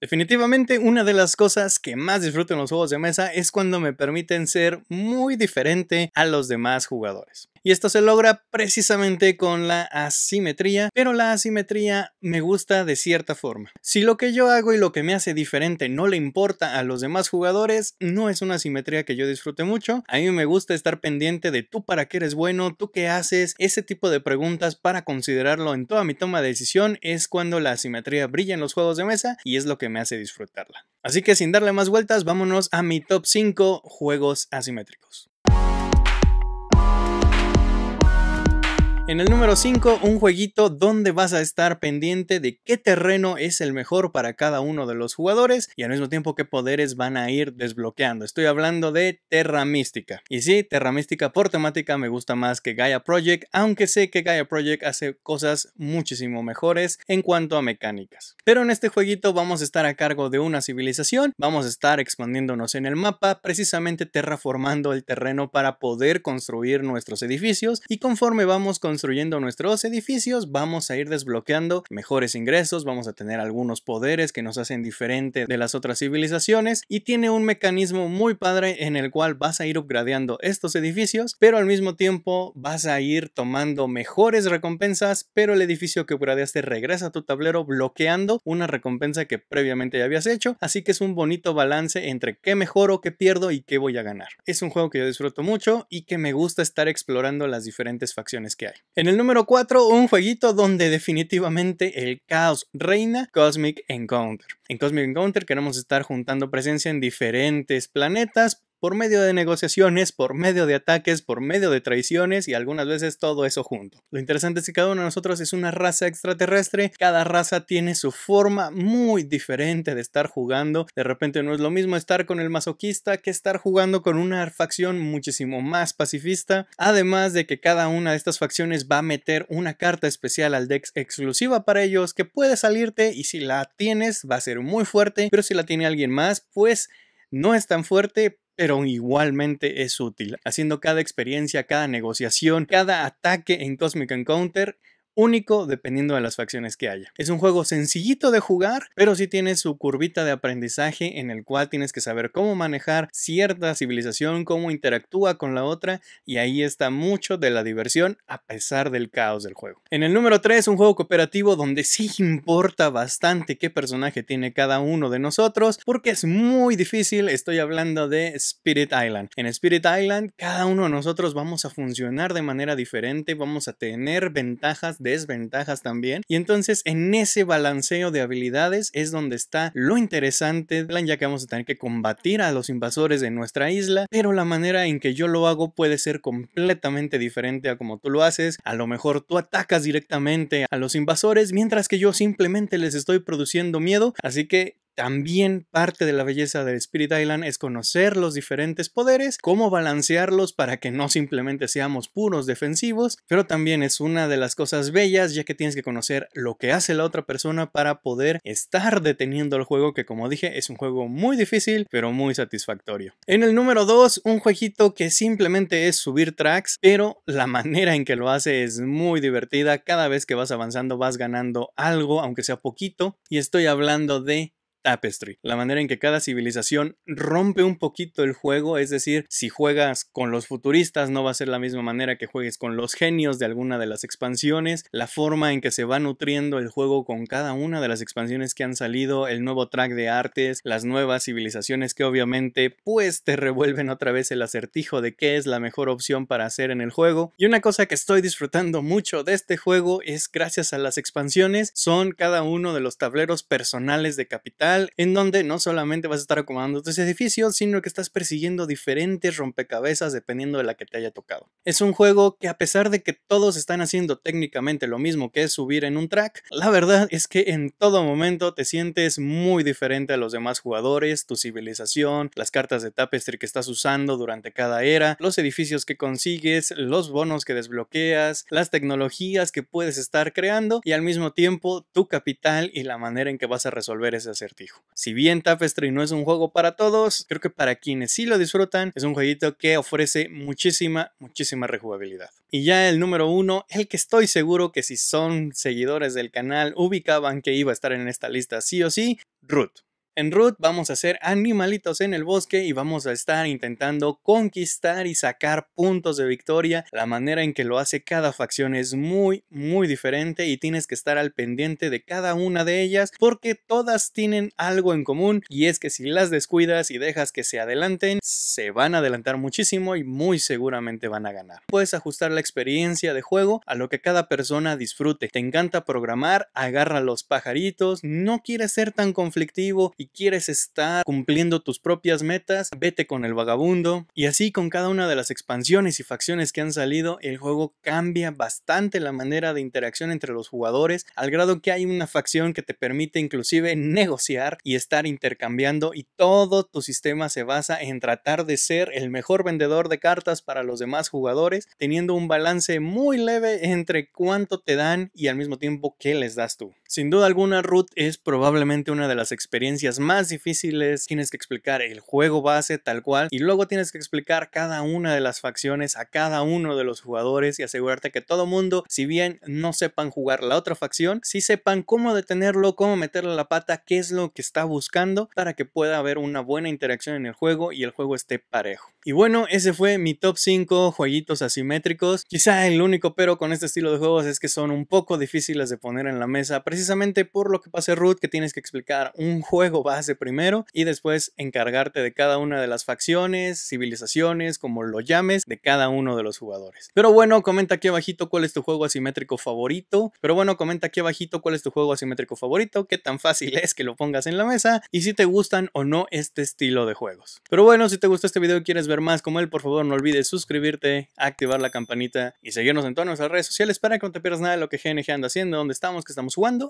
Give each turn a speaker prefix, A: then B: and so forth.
A: Definitivamente una de las cosas que más disfruto en los juegos de mesa es cuando me permiten ser muy diferente a los demás jugadores. Y esto se logra precisamente con la asimetría, pero la asimetría me gusta de cierta forma. Si lo que yo hago y lo que me hace diferente no le importa a los demás jugadores, no es una asimetría que yo disfrute mucho. A mí me gusta estar pendiente de tú para qué eres bueno, tú qué haces, ese tipo de preguntas para considerarlo en toda mi toma de decisión es cuando la asimetría brilla en los juegos de mesa y es lo que me hace disfrutarla. Así que sin darle más vueltas, vámonos a mi top 5 juegos asimétricos. En el número 5, un jueguito donde vas a estar pendiente de qué terreno es el mejor para cada uno de los jugadores y al mismo tiempo qué poderes van a ir desbloqueando. Estoy hablando de Terra Mística. Y sí, Terra Mística por temática me gusta más que Gaia Project, aunque sé que Gaia Project hace cosas muchísimo mejores en cuanto a mecánicas. Pero en este jueguito vamos a estar a cargo de una civilización, vamos a estar expandiéndonos en el mapa, precisamente terraformando el terreno para poder construir nuestros edificios y conforme vamos con construyendo nuestros edificios, vamos a ir desbloqueando mejores ingresos, vamos a tener algunos poderes que nos hacen diferente de las otras civilizaciones y tiene un mecanismo muy padre en el cual vas a ir upgradeando estos edificios, pero al mismo tiempo vas a ir tomando mejores recompensas, pero el edificio que upgradeaste regresa a tu tablero bloqueando una recompensa que previamente ya habías hecho, así que es un bonito balance entre qué mejoro, qué pierdo y qué voy a ganar. Es un juego que yo disfruto mucho y que me gusta estar explorando las diferentes facciones que hay. En el número 4, un jueguito donde definitivamente el caos reina, Cosmic Encounter. En Cosmic Encounter queremos estar juntando presencia en diferentes planetas por medio de negociaciones, por medio de ataques, por medio de traiciones y algunas veces todo eso junto. Lo interesante es que cada uno de nosotros es una raza extraterrestre, cada raza tiene su forma muy diferente de estar jugando, de repente no es lo mismo estar con el masoquista que estar jugando con una facción muchísimo más pacifista, además de que cada una de estas facciones va a meter una carta especial al dex exclusiva para ellos que puede salirte y si la tienes va a ser muy fuerte, pero si la tiene alguien más, pues no es tan fuerte, pero igualmente es útil, haciendo cada experiencia, cada negociación, cada ataque en Cosmic Encounter único dependiendo de las facciones que haya. Es un juego sencillito de jugar, pero sí tiene su curvita de aprendizaje en el cual tienes que saber cómo manejar cierta civilización, cómo interactúa con la otra y ahí está mucho de la diversión a pesar del caos del juego. En el número 3, un juego cooperativo donde sí importa bastante qué personaje tiene cada uno de nosotros porque es muy difícil, estoy hablando de Spirit Island. En Spirit Island cada uno de nosotros vamos a funcionar de manera diferente, vamos a tener ventajas desventajas también. Y entonces en ese balanceo de habilidades es donde está lo interesante, ya que vamos a tener que combatir a los invasores de nuestra isla, pero la manera en que yo lo hago puede ser completamente diferente a como tú lo haces. A lo mejor tú atacas directamente a los invasores, mientras que yo simplemente les estoy produciendo miedo, así que también parte de la belleza del Spirit Island es conocer los diferentes poderes, cómo balancearlos para que no simplemente seamos puros defensivos, pero también es una de las cosas bellas ya que tienes que conocer lo que hace la otra persona para poder estar deteniendo el juego que como dije es un juego muy difícil pero muy satisfactorio. En el número 2, un jueguito que simplemente es subir tracks, pero la manera en que lo hace es muy divertida, cada vez que vas avanzando vas ganando algo, aunque sea poquito, y estoy hablando de Tapestry, la manera en que cada civilización rompe un poquito el juego, es decir, si juegas con los futuristas no va a ser la misma manera que juegues con los genios de alguna de las expansiones, la forma en que se va nutriendo el juego con cada una de las expansiones que han salido, el nuevo track de artes, las nuevas civilizaciones que obviamente pues te revuelven otra vez el acertijo de qué es la mejor opción para hacer en el juego. Y una cosa que estoy disfrutando mucho de este juego es gracias a las expansiones, son cada uno de los tableros personales de capital en donde no solamente vas a estar acomodando tus edificios, sino que estás persiguiendo diferentes rompecabezas dependiendo de la que te haya tocado. Es un juego que a pesar de que todos están haciendo técnicamente lo mismo que es subir en un track, la verdad es que en todo momento te sientes muy diferente a los demás jugadores, tu civilización, las cartas de tapestry que estás usando durante cada era, los edificios que consigues, los bonos que desbloqueas, las tecnologías que puedes estar creando y al mismo tiempo tu capital y la manera en que vas a resolver ese acertijo. Si bien Tapestry no es un juego para todos, creo que para quienes sí lo disfrutan, es un jueguito que ofrece muchísima, muchísima rejugabilidad. Y ya el número uno, el que estoy seguro que si son seguidores del canal ubicaban que iba a estar en esta lista sí o sí, Root. En Root vamos a ser animalitos en el bosque y vamos a estar intentando conquistar y sacar puntos de victoria. La manera en que lo hace cada facción es muy, muy diferente y tienes que estar al pendiente de cada una de ellas porque todas tienen algo en común y es que si las descuidas y dejas que se adelanten, se van a adelantar muchísimo y muy seguramente van a ganar. Puedes ajustar la experiencia de juego a lo que cada persona disfrute. Te encanta programar, agarra los pajaritos, no quieres ser tan conflictivo y quieres estar cumpliendo tus propias metas, vete con el vagabundo. Y así con cada una de las expansiones y facciones que han salido, el juego cambia bastante la manera de interacción entre los jugadores, al grado que hay una facción que te permite inclusive negociar y estar intercambiando y todo tu sistema se basa en tratar de ser el mejor vendedor de cartas para los demás jugadores, teniendo un balance muy leve entre cuánto te dan y al mismo tiempo qué les das tú. Sin duda alguna, Root es probablemente una de las experiencias más difíciles. Tienes que explicar el juego base tal cual y luego tienes que explicar cada una de las facciones a cada uno de los jugadores y asegurarte que todo mundo, si bien no sepan jugar la otra facción, sí sepan cómo detenerlo, cómo meterle la pata, qué es lo que está buscando para que pueda haber una buena interacción en el juego y el juego esté parejo. Y bueno, ese fue mi top 5 jueguitos asimétricos. Quizá el único pero con este estilo de juegos es que son un poco difíciles de poner en la mesa precisamente por lo que pase Root que tienes que explicar un juego base primero y después encargarte de cada una de las facciones, civilizaciones, como lo llames, de cada uno de los jugadores. Pero bueno, comenta aquí abajito cuál es tu juego asimétrico favorito. Pero bueno, comenta aquí abajito cuál es tu juego asimétrico favorito, qué tan fácil es que lo pongas en la mesa y si te gustan o no este estilo de juegos. Pero bueno, si te gustó este video y quieres ver más como él, por favor no olvides suscribirte, activar la campanita y seguirnos en todas nuestras redes sociales para que no te pierdas nada de lo que GNG anda haciendo, dónde estamos, qué estamos jugando